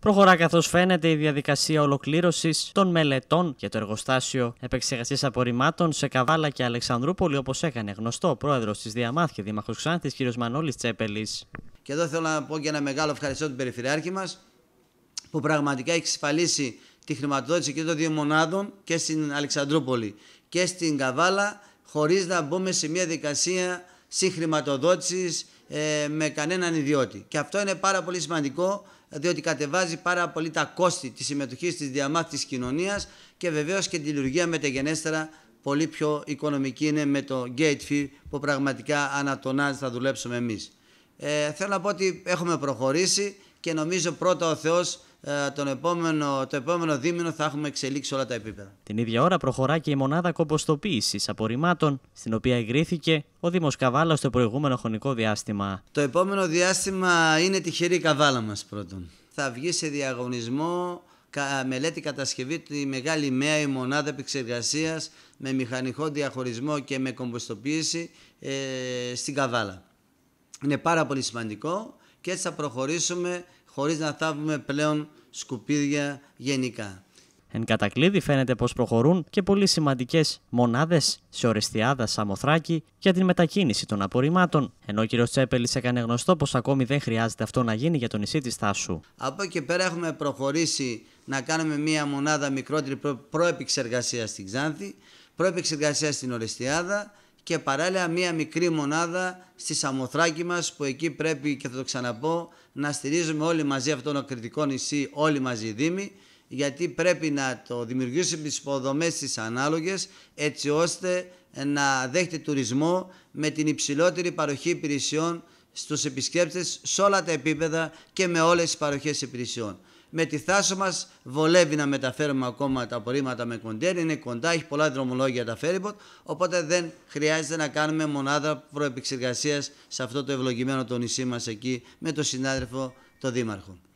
Προχωρά καθώς φαίνεται η διαδικασία ολοκλήρωσης των μελετών για το εργοστάσιο επεξεργασίας απορριμμάτων σε Καβάλα και Αλεξανδρούπολη, όπως έκανε γνωστό ο πρόεδρος της ΔΙΑΜΑΘ και δήμαρχος Ξάνθης, κ. Μανώλης Τσέπελης. Και εδώ θέλω να πω και ένα μεγάλο ευχαριστώ τον Περιφερειάρχη μας, που πραγματικά έχει εξασφαλίσει τη χρηματοδότηση και των δύο μονάδων και στην Αλεξανδρούπολη και στην Καβάλα, χωρίς να μπούμε σε μια δικασία συγχρηματοδότησης ε, με κανέναν ιδιώτη. Και αυτό είναι πάρα πολύ σημαντικό, διότι κατεβάζει πάρα πολύ τα κόστη της συμμετοχής της διαμάχης της κοινωνίας και βεβαίως και τη λειτουργία μεταγενέστερα πολύ πιο οικονομική είναι με το gate fee που πραγματικά ανατονάζει θα δουλέψουμε εμείς. Ε, θέλω να πω ότι έχουμε προχωρήσει και νομίζω πρώτα ο Θεός ε, τον επόμενο, το επόμενο δίμηνο θα έχουμε εξελίξει όλα τα επίπεδα. Την ίδια ώρα προχωρά και η μονάδα κομποστοποίησης απορριμμάτων, στην οποία εγκρίθηκε ο Δήμος Καβάλας στο προηγούμενο χρονικό διάστημα. Το επόμενο διάστημα είναι τυχερή η καβάλα μας πρώτον. Θα βγει σε διαγωνισμό μελέτη κατασκευή τη μεγάλη ΜΕΑ η μονάδα επεξεργασίας με μηχανικό διαχωρισμό και με κομποστοποίηση ε, στην Καβάλα. Είναι πάρα πολύ σημαντικό και έτσι θα προχωρήσουμε χωρίς να θάβουμε πλέον σκουπίδια γενικά. Εν κατακλείδη φαίνεται πως προχωρούν και πολύ σημαντικές μονάδες σε Ορεστιάδα Σαμοθράκη για την μετακίνηση των απορριμμάτων, ενώ ο κ. Τσέπελης έκανε γνωστό πως ακόμη δεν χρειάζεται αυτό να γίνει για το νησί της Θάσου. Από εκεί πέρα έχουμε προχωρήσει να κάνουμε μία μονάδα μικρότερη προεπεξεργασία στην Ξάνθη, προεπεξεργασία στην Ορεστιάδα, και παράλληλα μία μικρή μονάδα στη Σαμοθράκη μας που εκεί πρέπει και θα το ξαναπώ να στηρίζουμε όλοι μαζί αυτόν τον κριτικό νησί, όλοι μαζί οι Δήμοι γιατί πρέπει να το δημιουργήσουμε τις υποδομές τις ανάλογες έτσι ώστε να δέχεται τουρισμό με την υψηλότερη παροχή υπηρεσιών στους επισκέπτες σε όλα τα επίπεδα και με όλες τις παροχές υπηρεσιών με τη θάσο μας βολεύει να μεταφέρουμε ακόμα τα απορρίμματα με κοντέρ, είναι κοντά, έχει πολλά δρομολόγια τα Φέριμποτ, οπότε δεν χρειάζεται να κάνουμε μονάδα προεπεξεργασίας σε αυτό το ευλογημένο το νησί μας εκεί με τον συνάδελφο τον Δήμαρχο.